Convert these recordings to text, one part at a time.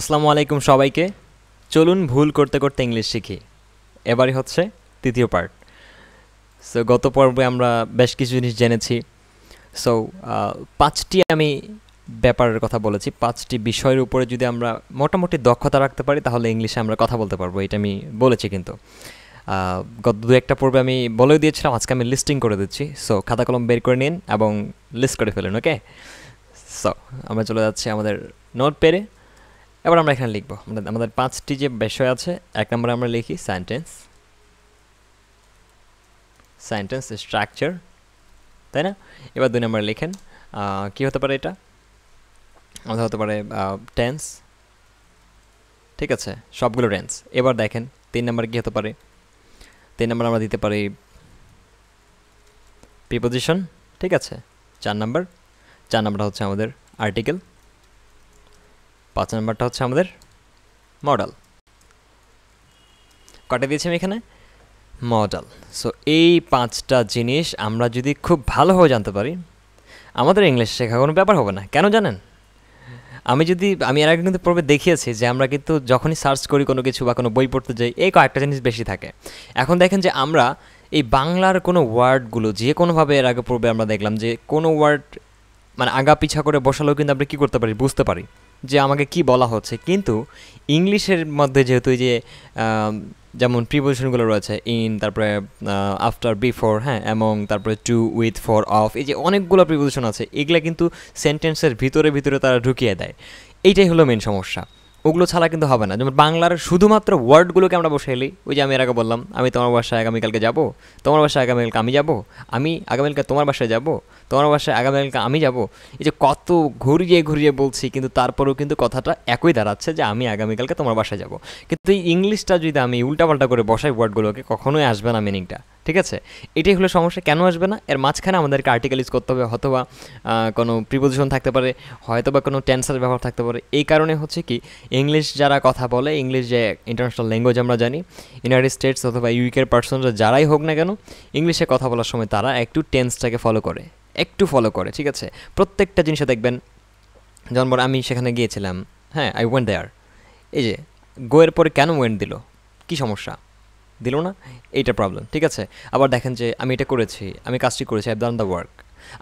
আসসালামু আলাইকুম সবাইকে চলুন ভুল করতে করতে ইংলিশ শিখি এবারই হচ্ছে তৃতীয় পার্ট সো গত পর্বে আমরা বেশ কিছু জিনিস জেনেছি সো পাঁচটি আমি ব্যাপারের কথা বলেছি পাঁচটি বিষয়ের উপরে যদি আমরা মোটামুটি দক্ষতা রাখতে পারি তাহলে ইংলিশে আমরা কথা বলতে পারবো এটা আমি বলেছি কিন্তু গত দু একটা পর্বে আমি বলে দিয়েছিলাম আজকে আমি লিস্টিং করে দিচ্ছি সো খাতা কলম বের করে নিন এবং লিস্ট করে ফেলুন ওকে সো আমরা চলে যাচ্ছি আমাদের নোট পেরে এবার আমরা এখানে লিখব আমাদের পাঁচটি যে বিষয় আছে এক নম্বরে আমরা লিখি সেন্টেন্স সেন্টেন্স স্ট্রাকচার তাই না এবার দুই নম্বরে লিখেন কি হতে পারে এটা আমাদের হতে পারে টেন্স ঠিক আছে সবগুলো টেন্স এবার দেখেন তিন নম্বরে কী হতে পারে তিন নম্বর আমরা দিতে পারি প্রিপোজিশন ঠিক আছে চার নম্বর চার নম্বরটা হচ্ছে আমাদের আর্টিকেল পাঁচ নম্বরটা হচ্ছে আমাদের মডেল কটা দিয়েছি আমি এখানে মডেল সো এই পাঁচটা জিনিস আমরা যদি খুব ভালোভাবে জানতে পারি আমাদের ইংলিশ শেখা কোনো ব্যাপার হবে না কেন জানেন আমি যদি আমি এর আগে কিন্তু পূর্বে দেখিয়েছি যে আমরা কিন্তু যখনই সার্চ করি কোনো কিছু বা কোনো বই পড়তে যাই এই কয়েকটা জিনিস বেশি থাকে এখন দেখেন যে আমরা এই বাংলার কোনো ওয়ার্ডগুলো যে কোনোভাবে এর আগে পূর্বে আমরা দেখলাম যে কোনো ওয়ার্ড মানে আগা পিছা করে বসালেও কিন্তু আমরা কী করতে পারি বুঝতে পারি যে আমাকে কি বলা হচ্ছে কিন্তু ইংলিশের মধ্যে যেহেতু যে যেমন প্রিপোজিশনগুলো রয়েছে ইন তারপরে আফটার বিফোর হ্যাঁ এবং তারপরে টু উইথ ফর অফ এই যে অনেকগুলো প্রিপোজিশন আছে এগুলো কিন্তু সেন্টেন্সের ভিতরে ভিতরে তারা ঢুকিয়ে দেয় এইটাই হলো মেন সমস্যা ওগুলো ছাড়া কিন্তু হবে না যেমন বাংলার শুধুমাত্র ওয়ার্ডগুলোকে আমরা বসে এলি ওই যে আমি এর আগে বললাম আমি তোমার বাসায় আগামীকালকে যাব তোমার বাসায় আগামীকালকে আমি যাব আমি আগামীকালকে তোমার বাসায় যাব তোমার বাসায় আগামীকালকে আমি যাব এই যে কত ঘুরিয়ে ঘুরিয়ে বলছি কিন্তু তারপরেও কিন্তু কথাটা একই দাঁড়াচ্ছে যে আমি আগামীকালকে তোমার বাসায় যাব কিন্তু এই ইংলিশটা যদি আমি উল্টাপাল্টা করে বসাই ওয়ার্ডগুলোকে কখনোই আসবে না মিনিংটা ঠিক আছে এটাই হলো সমস্যা কেন আসবে না এর মাঝখানে আমাদেরকে ইউজ করতে হবে হয়তোবা কোনো প্রিপোজিশন থাকতে পারে হয়তো বা কোনো টেন্সার ব্যবহার থাকতে পারে এই কারণে হচ্ছে কি ইংলিশ যারা কথা বলে ইংলিশ যে ইন্টারন্যাশনাল ল্যাঙ্গুয়েজ আমরা জানি ইউনাইটেড স্টেটস অথবা ইউকের পার্সনরা যারাই হোক না কেন ইংলিশে কথা বলার সময় তারা একটু টেন্সটাকে ফলো করে একটু ফলো করে ঠিক আছে প্রত্যেকটা জিনিসে দেখবেন যেমন আমি সেখানে গিয়েছিলাম হ্যাঁ আই ওয়েন্ট দেয়ার এই যে গোয়ের পরে কেন ওয়েন্ট দিল কি সমস্যা দিল না এইটা প্রবলেম ঠিক আছে আবার দেখেন যে আমি এটা করেছি আমি কাজটি করেছি আই ডান দ্য ওয়ার্ক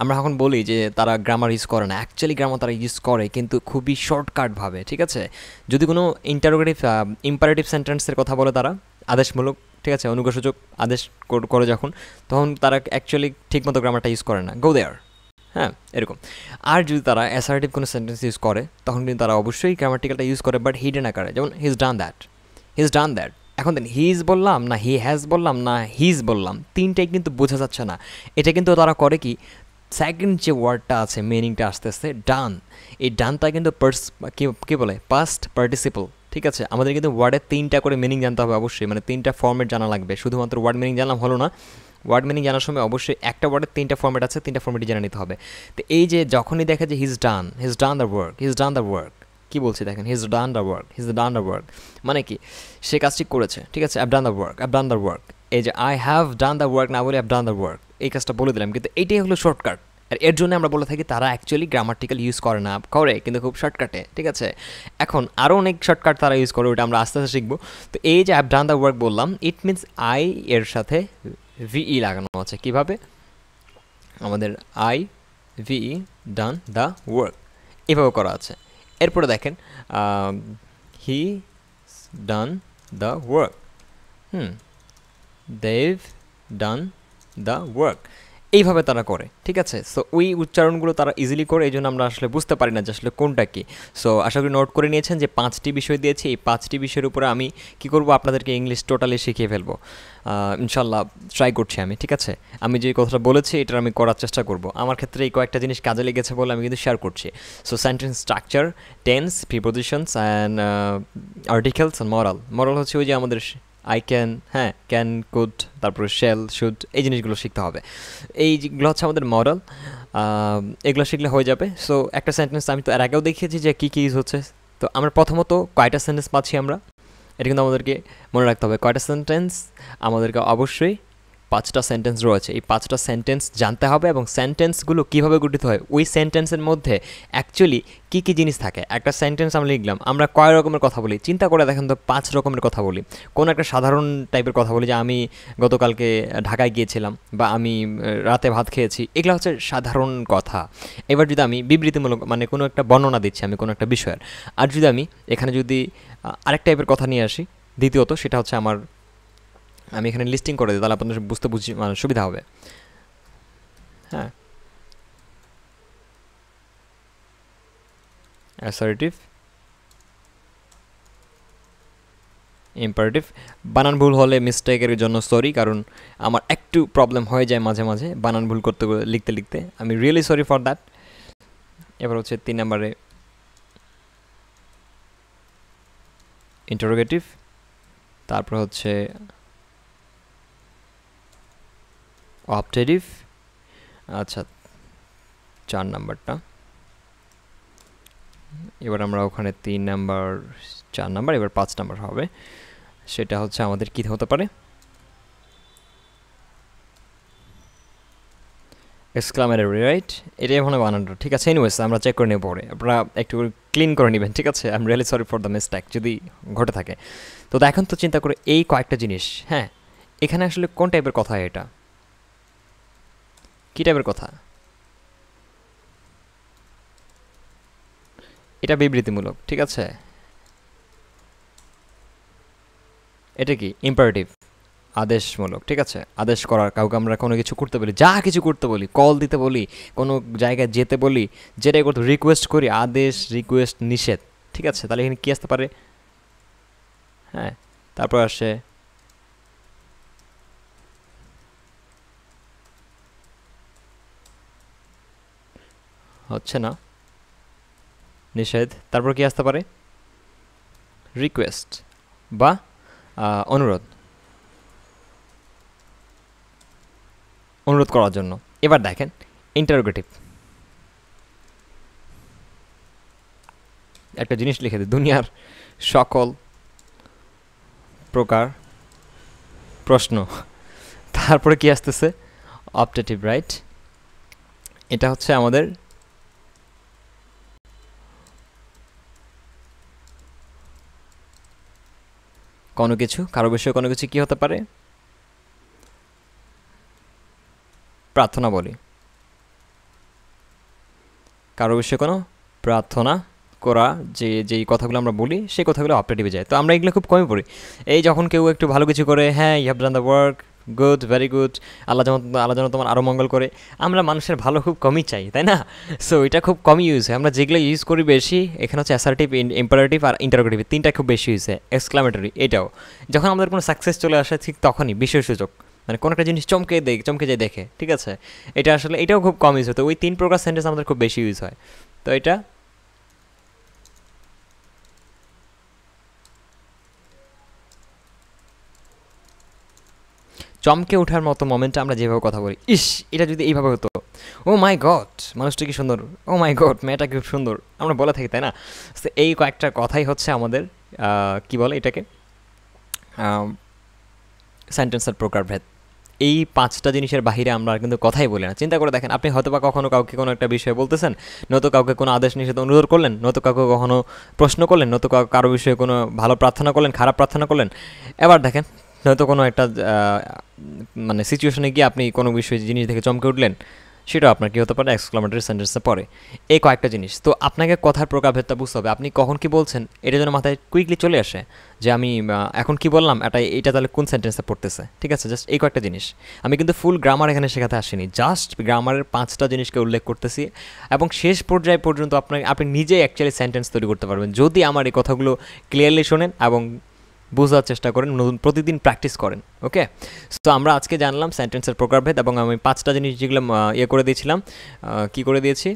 আমরা এখন বলি যে তারা গ্রামার ইউজ করে না অ্যাকচুয়ালি গ্রামার তারা ইউজ করে কিন্তু খুবই শর্টকাটভাবে ঠিক আছে যদি কোনো ইন্টারোগেটিভ ইম্পারেটিভ সেন্টেন্সের কথা বলে তারা আদেশমূলক ঠিক আছে অনুগ্রসূচক আদেশ করে যখন তখন তারা অ্যাকচুয়ালি ঠিকমতো গ্রামারটা ইউজ করে না গো দেয়ার হ্যাঁ এরকম আর যদি তারা অ্যাসারেটিভ কোনো সেন্টেন্স ইউজ করে তখন কিন্তু তারা অবশ্যই গ্রামাটিক্যালটা ইউজ করে বাট হিডেন আকারে যেমন his done that his done that এখন দেন হিজ বললাম না হি হ্যাজ বললাম না হিজ বললাম তিনটাই কিন্তু বোঝা যাচ্ছে না এটা কিন্তু তারা করে কি সেকেন্ড যে ওয়ার্ডটা আছে মিনিংটা আস্তে ডান এই ডানটা কিন্তু পার্স কী বলে পাস্ট পার্টিসিপল ঠিক আছে আমাদের কিন্তু ওয়ার্ডের তিনটা করে মিনিং জানতে হবে অবশ্যই মানে তিনটা ফর্মেট জানা লাগবে শুধুমাত্র ওয়ার্ড মিনিং জানলাম হলো না ওয়ার্ড মিনিং জানার সময় অবশ্যই একটা ওয়ার্ডের তিনটা ফর্মেট আছে তিনটা ফর্মেটই জেনে নিতে হবে তো এই যে যখনই দেখা যে his done his done the work his done the work কি বলছি দেখেন his done the work his done the work মানে কি সে কাজটি করেছে ঠিক আছে have done the work have done the work এই যে I have done the work না বলে অ্যাপ ডান দ্য ওয়ার্ক এই কাজটা বলে দিলাম কিন্তু এইটাই হলো শর্টকাট আর এর জন্য আমরা বলে থাকি তারা অ্যাকচুয়ালি গ্রামাটিক্যাল ইউজ করে না করে কিন্তু খুব শর্টকাটে ঠিক আছে এখন আরও অনেক শর্টকাট তারা ইউজ করে ওটা আমরা আস্তে আস্তে শিখবো তো এই যে অ্যাপ ডান দ্য ওয়ার্ক বললাম ইট মিনস আই এর সাথে ভিই e লাগানো আছে কীভাবে আমাদের I've done the work এভাবে করা আছে এরপরে দেখেন he done the work hmm they've done the work এইভাবে তারা করে ঠিক আছে সো ওই উচ্চারণগুলো তারা ইজিলি করে এই জন্য আমরা আসলে বুঝতে পারি না যে আসলে কোনটা কী সো আশা করি নোট করে নিয়েছেন যে পাঁচটি বিষয় দিয়েছি এই পাঁচটি বিষয়ের উপরে আমি কি করব আপনাদেরকে ইংলিশ টোটালি শিখিয়ে ফেলবো ইনশাল্লাহ ট্রাই করছি আমি ঠিক আছে আমি যে কথাটা বলেছি এটা আমি করার চেষ্টা করব আমার ক্ষেত্রে এই কয়েকটা জিনিস কাজে লেগেছে বলে আমি কিন্তু শেয়ার করছি so sentence structure tense prepositions and articles and moral moral হচ্ছে ওই যে আমাদের আই ক্যান হ্যাঁ ক্যান কুড তারপরে শেল শুড এই জিনিসগুলো শিখতে হবে এইগুলো হচ্ছে আমাদের মডেল এগুলো শিখলে হয়ে যাবে সো একটা সেন্টেন্স আমি তো এর আগেও দেখিয়েছি যে কী কী ইউজ হচ্ছে তো আমরা প্রথমত কয়টা সেন্টেন্স পাচ্ছি আমরা এটা কিন্তু আমাদেরকে মনে রাখতে হবে কয়টা সেন্টেন্স আমাদেরকে অবশ্যই পাঁচটা সেন্টেন্স রয়েছে এই পাঁচটা সেন্টেন্স জানতে হবে এবং সেন্টেন্সগুলো কীভাবে গঠিত হয় ওই সেন্টেন্সের মধ্যে অ্যাকচুয়ালি কী কী জিনিস থাকে একটা সেন্টেন্স আমরা লিখলাম আমরা কয় রকমের কথা বলি চিন্তা করে দেখেন তো পাঁচ রকমের কথা বলি কোন একটা সাধারণ টাইপের কথা বলি যে আমি গতকালকে ঢাকায় গিয়েছিলাম বা আমি রাতে ভাত খেয়েছি এগুলো হচ্ছে সাধারণ কথা এবার যদি আমি বিবৃতিমূলক মানে কোনো একটা বর্ণনা দিচ্ছি আমি কোনো একটা বিষয়ের আর যদি আমি এখানে যদি আরেক টাইপের কথা নিয়ে আসি দ্বিতীয়ত সেটা হচ্ছে আমার আমি এখানে লিস্টিং করে দিই তাহলে আপনাদের বুঝতে বুঝি মানে সুবিধা হবে হ্যাঁ অ্যাসার্টিভ ইম্পারেটিভ বানান ভুল হলে মিস্টেকের জন্য সরি কারণ আমার একটু প্রবলেম হয়ে যায় মাঝে মাঝে বানান ভুল করতে লিখতে লিখতে আমি রিয়েলি সরি ফর দ্যাট এবার হচ্ছে তিন নম্বরে ইন্টারোগেটিভ তারপর হচ্ছে অপটেটিভ আচ্ছা চার নাম্বারটা এবার আমরা ওখানে তিন নাম্বার চার নাম্বার এবার পাঁচ নাম্বার হবে সেটা হচ্ছে আমাদের কী হতে পারে এক্সক্লামেটারি রাইট এটাই ওখানে বানানো ঠিক আছে এনিওয়েস আমরা চেক করে নেব পরে আপনারা একটু ক্লিন করে নেবেন ঠিক আছে I am really sorry for the mistake যদি ঘটে থাকে তো এখন তো চিন্তা করে এই কয়েকটা জিনিস হ্যাঁ এখানে আসলে কোন টাইপের কথা এটা কি টাইপের কথা এটা বিবৃতিমূলক ঠিক আছে এটা কি ইম্পারেটিভ আদেশমূলক ঠিক আছে আদেশ করার কাউকে আমরা কোনো কিছু করতে বলি যা কিছু করতে বলি কল দিতে বলি কোনো জায়গায় যেতে বলি যেটাই করতে রিকোয়েস্ট করি আদেশ রিকোয়েস্ট নিষেধ ঠিক আছে তাহলে এখানে কী আসতে পারে হ্যাঁ তারপর আসে হচ্ছে না নিষেধ তারপর কি আসতে পারে রিকোয়েস্ট বা অনুরোধ অনুরোধ করার জন্য এবার দেখেন ইন্টারোগেটিভ একটা জিনিস লিখে দিই দুনিয়ার সকল প্রকার প্রশ্ন তারপরে কি আসতেছে অপটেটিভ রাইট এটা হচ্ছে আমাদের কোনো কিছু কারো বিষয়ে কোনো কিছু কি হতে পারে প্রার্থনা বলি কারো বিষয়ে কোনো প্রার্থনা করা যে যেই কথাগুলো আমরা বলি সেই কথাগুলো অপারেটিভে যায় তো আমরা এগুলো খুব কমই পড়ি এই যখন কেউ একটু ভালো কিছু করে হ্যাঁ you have done the work good very good Allah যেমন আল্লাহ যেন তোমার আরও মঙ্গল করে আমরা মানুষের ভালো খুব কমই চাই তাই না সো এটা খুব কমই ইউজ হয় আমরা যেগুলো ইউজ করি বেশি এখানে হচ্ছে অ্যাসার্টিভ ইম্পারেটিভ আর ইন্টারগ্রেটিভ তিনটা খুব বেশি ইউজ হয় এক্সক্লামেটরি এটাও যখন আমাদের কোনো সাকসেস চলে আসে ঠিক তখনই বিশেষ সুযোগ মানে কোনো একটা জিনিস চমকে দেখ চমকে যায় দেখে ঠিক আছে এটা আসলে এটাও খুব কম ইউজ তো ওই তিন প্রকার সেন্টেন্স আমাদের খুব বেশি ইউজ হয় তো এটা চমকে ওঠার মতো মোমেন্টে আমরা যেভাবে কথা বলি ইস এটা যদি এইভাবে হতো ও মাই গড মানুষটা কি সুন্দর ও মাই গড মেয়েটা খুব সুন্দর আমরা বলে থাকি তাই না তো এই কয়েকটা কথাই হচ্ছে আমাদের কি বলে এটাকে সেন্টেন্সের প্রকারভেদ এই পাঁচটা জিনিসের বাহিরে আমরা কিন্তু কথাই বলি না চিন্তা করে দেখেন আপনি হয়তো বা কখনও কাউকে কোনো একটা বিষয়ে বলতেছেন নতো কাউকে কোনো আদেশ নিষেধ অনুরোধ করলেন নতো কাউকে কখনো প্রশ্ন করলেন কাউ কারো বিষয়ে কোনো ভালো প্রার্থনা করলেন খারাপ প্রার্থনা করলেন এবার দেখেন নয়তো কোনো একটা মানে সিচুয়েশনে গিয়ে আপনি কোনো বিষয়ে জিনিস দেখে চমকে উঠলেন সেটাও আপনার কী হতে পারে এক্স কিলোমিটার সেন্টেন্সে পড়ে এই কয়েকটা জিনিস তো আপনাকে কথার প্রকাভেদটা বুঝতে হবে আপনি কখন কি বলছেন এটা যেন মাথায় কুইকলি চলে আসে যে আমি এখন কি বললাম এটা এটা তাহলে কোন সেন্টেন্সে পড়তেছে ঠিক আছে জাস্ট এই কয়েকটা জিনিস আমি কিন্তু ফুল গ্রামার এখানে শেখাতে আসিনি জাস্ট গ্রামারের পাঁচটা জিনিসকে উল্লেখ করতেছি এবং শেষ পর্যায়ে পর্যন্ত আপনাকে আপনি নিজেই অ্যাকচুয়ালি সেন্টেন্স তৈরি করতে পারবেন যদি আমার এই কথাগুলো ক্লিয়ারলি শোনেন এবং বোঝার চেষ্টা করেন নতুন প্রতিদিন প্র্যাকটিস করেন ওকে সো আমরা আজকে জানলাম সেন্টেন্সের প্রকারভেদ এবং আমি পাঁচটা জিনিস যেগুলো ইয়ে করে দিয়েছিলাম কি করে দিয়েছি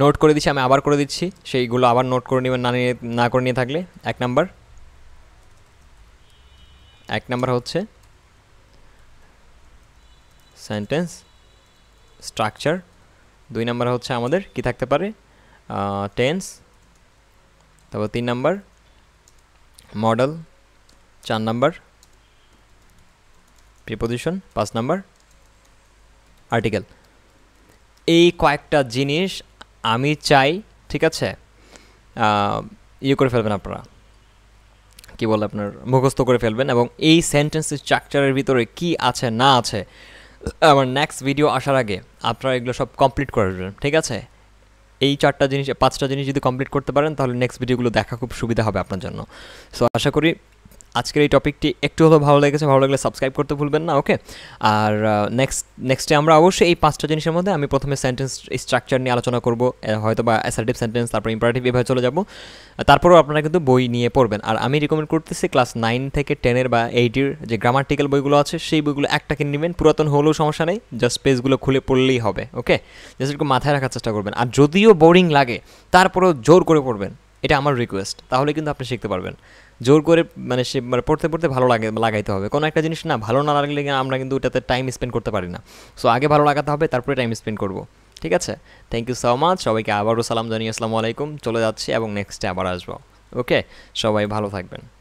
নোট করে দিচ্ছি আমি আবার করে দিচ্ছি সেইগুলো আবার নোট করে নেবেন না নিয়ে না করে নিয়ে থাকলে এক নাম্বার এক নাম্বার হচ্ছে সেন্টেন্স স্ট্রাকচার দুই নাম্বার হচ্ছে আমাদের কি থাকতে পারে টেন্স তারপর তিন নাম্বার মডেল চার নাম্বার প্রিপোজিশন পাঁচ নাম্বার আর্টিকেল এই কয়েকটা জিনিস আমি চাই ঠিক আছে ইয়ে করে ফেলবেন আপনারা কী বলে আপনার মুখস্থ করে ফেলবেন এবং এই সেন্টেন্স স্ট্রাকচারের ভিতরে কি আছে না আছে আমার নেক্সট ভিডিও আসার আগে আপনারা এগুলো সব কমপ্লিট করে দেবেন ঠিক আছে এই চারটা জিনিস পাঁচটা জিনিস যদি কমপ্লিট করতে পারেন তাহলে নেক্সট ভিডিওগুলো দেখা খুব সুবিধা হবে আপনার জন্য সো আশা করি আজকের এই টপিকটি একটু হলেও ভালো লেগেছে ভালো লাগলে সাবস্ক্রাইব করতে ভুলবেন না ওকে আর নেক্সট নেক্সটে আমরা অবশ্যই এই পাঁচটা জিনিসের মধ্যে আমি প্রথমে সেন্টেন্স স্ট্রাকচার নিয়ে আলোচনা করবো হয়তো বা অ্যাসার্টিভ সেন্টেন্স তারপর ইম্পারেটিভ এভাবে চলে যাব তারপরেও আপনারা কিন্তু বই নিয়ে পড়বেন আর আমি রিকমেন্ড করতেছি ক্লাস নাইন থেকে টেনের বা এইটির যে গ্রামাটিক্যাল বইগুলো আছে সেই বইগুলো একটা কিনে নেবেন পুরাতন হলেও সমস্যা নেই জাস্ট পেজগুলো খুলে পড়লেই হবে ওকে জাস্ট একটু মাথায় রাখার চেষ্টা করবেন আর যদিও বোরিং লাগে তারপরেও জোর করে পড়বেন এটা আমার রিকোয়েস্ট তাহলে কিন্তু আপনি শিখতে পারবেন জোর করে মানে সে মানে পড়তে পড়তে ভালো লাগে লাগাইতে হবে কোনো একটা জিনিস না ভালো না লাগলে আমরা কিন্তু ওটাতে টাইম স্পেন্ড করতে পারি না সো আগে ভালো লাগাতে হবে তারপরে টাইম স্পেন্ড করবো ঠিক আছে থ্যাংক ইউ সো মাচ সবাইকে আবারও সালাম জানিয়ে আসসালামু আলাইকুম চলে যাচ্ছি এবং নেক্সটে আবার আসবো ওকে সবাই ভালো থাকবেন